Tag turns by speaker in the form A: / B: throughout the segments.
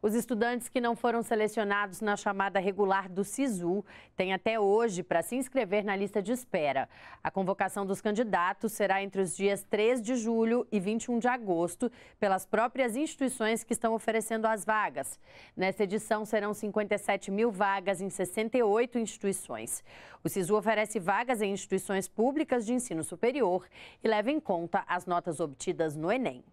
A: Os estudantes que não foram selecionados na chamada regular do SISU têm até hoje para se inscrever na lista de espera. A convocação dos candidatos será entre os dias 3 de julho e 21 de agosto, pelas próprias instituições que estão oferecendo as vagas. Nesta edição serão 57 mil vagas em 68 instituições. O SISU oferece vagas em instituições públicas de ensino superior e leva em conta as notas obtidas no Enem.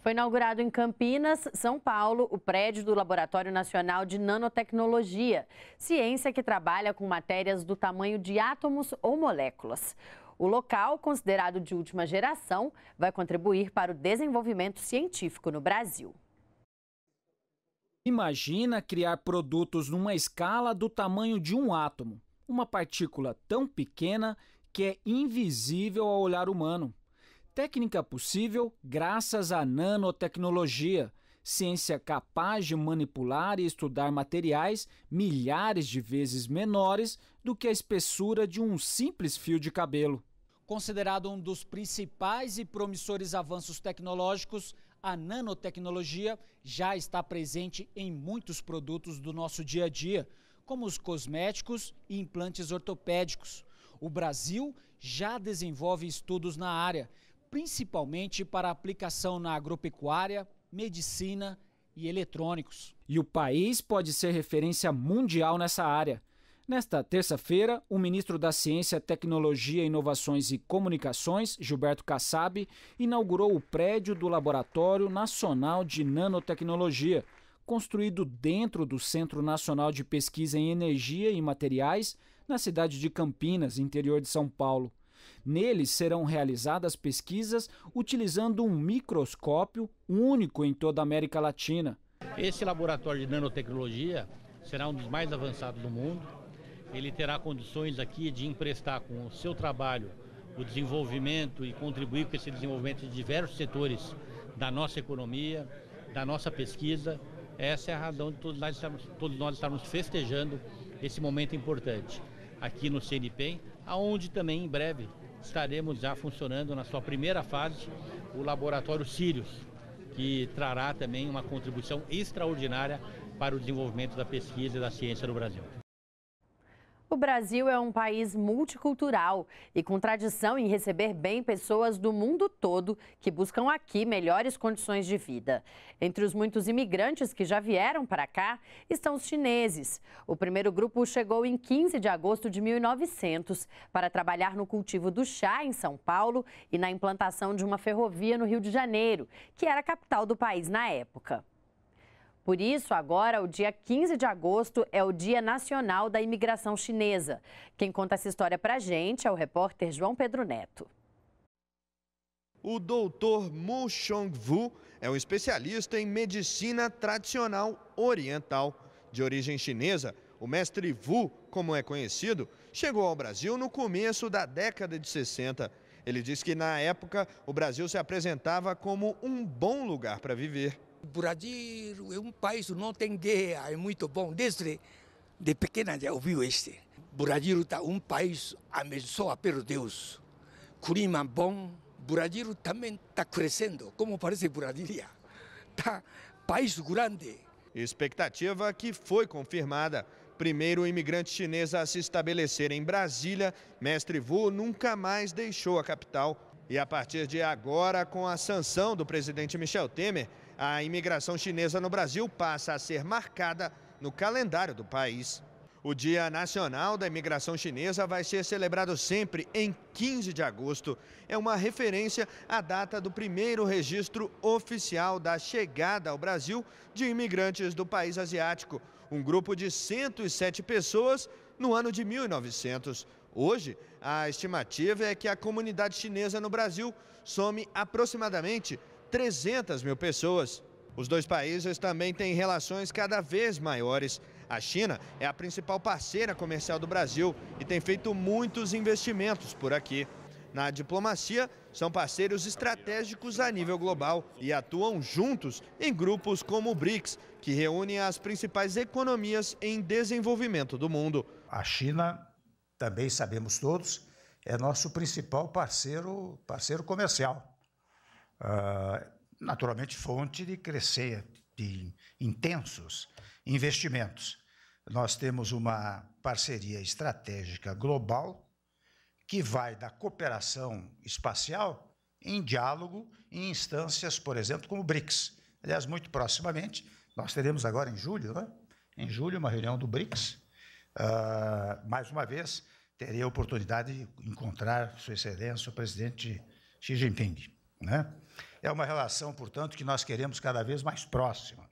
A: Foi inaugurado em Campinas, São Paulo, o prédio do Laboratório Nacional de Nanotecnologia, ciência que trabalha com matérias do tamanho de átomos ou moléculas. O local, considerado de última geração, vai contribuir para o desenvolvimento científico no Brasil.
B: Imagina criar produtos numa escala do tamanho de um átomo, uma partícula tão pequena que é invisível ao olhar humano. Técnica possível graças à nanotecnologia, ciência capaz de manipular e estudar materiais milhares de vezes menores do que a espessura de um simples fio de cabelo. Considerado um dos principais e promissores avanços tecnológicos, a nanotecnologia já está presente em muitos produtos do nosso dia a dia, como os cosméticos e implantes ortopédicos. O Brasil já desenvolve estudos na área principalmente para aplicação na agropecuária, medicina e eletrônicos. E o país pode ser referência mundial nessa área. Nesta terça-feira, o ministro da Ciência, Tecnologia, Inovações e Comunicações, Gilberto Kassab, inaugurou o prédio do Laboratório Nacional de Nanotecnologia, construído dentro do Centro Nacional de Pesquisa em Energia e Materiais, na cidade de Campinas, interior de São Paulo. Nele serão realizadas pesquisas
C: utilizando um microscópio único em toda a América Latina. Esse laboratório de nanotecnologia será um dos mais avançados do mundo. Ele terá condições aqui de emprestar com o seu trabalho o desenvolvimento e contribuir com esse desenvolvimento de diversos setores da nossa economia, da nossa pesquisa. Essa é a razão de todos nós estarmos, todos nós estarmos festejando esse momento importante aqui no CNPEM, aonde também em breve estaremos já funcionando na sua primeira fase o laboratório Sirius, que trará também uma contribuição extraordinária para o desenvolvimento da pesquisa e da ciência no Brasil.
A: O Brasil é um país multicultural e com tradição em receber bem pessoas do mundo todo que buscam aqui melhores condições de vida. Entre os muitos imigrantes que já vieram para cá estão os chineses. O primeiro grupo chegou em 15 de agosto de 1900 para trabalhar no cultivo do chá em São Paulo e na implantação de uma ferrovia no Rio de Janeiro, que era a capital do país na época. Por isso, agora, o dia 15 de agosto é o Dia Nacional da Imigração Chinesa. Quem conta essa história pra gente é o repórter João Pedro Neto.
D: O doutor Mu Chong-Vu é um especialista em medicina tradicional oriental. De origem chinesa, o mestre Vu, como é conhecido, chegou ao Brasil no começo da década de 60. Ele diz que, na época, o Brasil se apresentava como um bom lugar para viver. O Brasil é um país que não tem guerra, é muito bom. Desde de pequena já ouviu este. O Brasil está um país abençoado pelo Deus. Clima bom. O Brasil também está crescendo, como parece Brasília. está país grande. Expectativa que foi confirmada. Primeiro imigrante chinês a se estabelecer em Brasília, mestre Vu nunca mais deixou a capital. E a partir de agora, com a sanção do presidente Michel Temer, a imigração chinesa no Brasil passa a ser marcada no calendário do país. O Dia Nacional da Imigração Chinesa vai ser celebrado sempre em 15 de agosto. É uma referência à data do primeiro registro oficial da chegada ao Brasil de imigrantes do país asiático, um grupo de 107 pessoas no ano de 1900. Hoje, a estimativa é que a comunidade chinesa no Brasil some aproximadamente 300 mil pessoas. Os dois países também têm relações cada vez maiores. A China é a principal parceira comercial do Brasil e tem feito muitos investimentos por aqui. Na diplomacia, são parceiros estratégicos a nível global e atuam juntos em grupos como o BRICS, que
E: reúne as principais economias em desenvolvimento do mundo. A China, também sabemos todos, é nosso principal parceiro, parceiro comercial uh, naturalmente fonte de crescer de intensos investimentos. Nós temos uma parceria estratégica global que vai da cooperação espacial em diálogo em instâncias, por exemplo, como o BRICS. Aliás, muito proximamente, nós teremos agora em julho, né? em julho, uma reunião do BRICS. Uh, mais uma vez, terei a oportunidade de encontrar Sua Excelência, o presidente Xi Jinping. Né? É uma relação, portanto, que nós queremos cada vez mais próxima,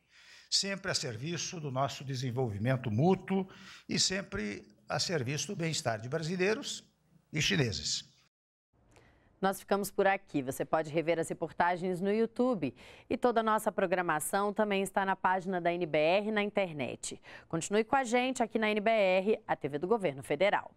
E: sempre a serviço do nosso desenvolvimento mútuo e sempre a serviço do bem-estar de brasileiros e chineses.
A: Nós ficamos por aqui. Você pode rever as reportagens no YouTube. E toda a nossa programação também está na página da NBR na internet. Continue com a gente aqui na NBR, a TV do Governo Federal.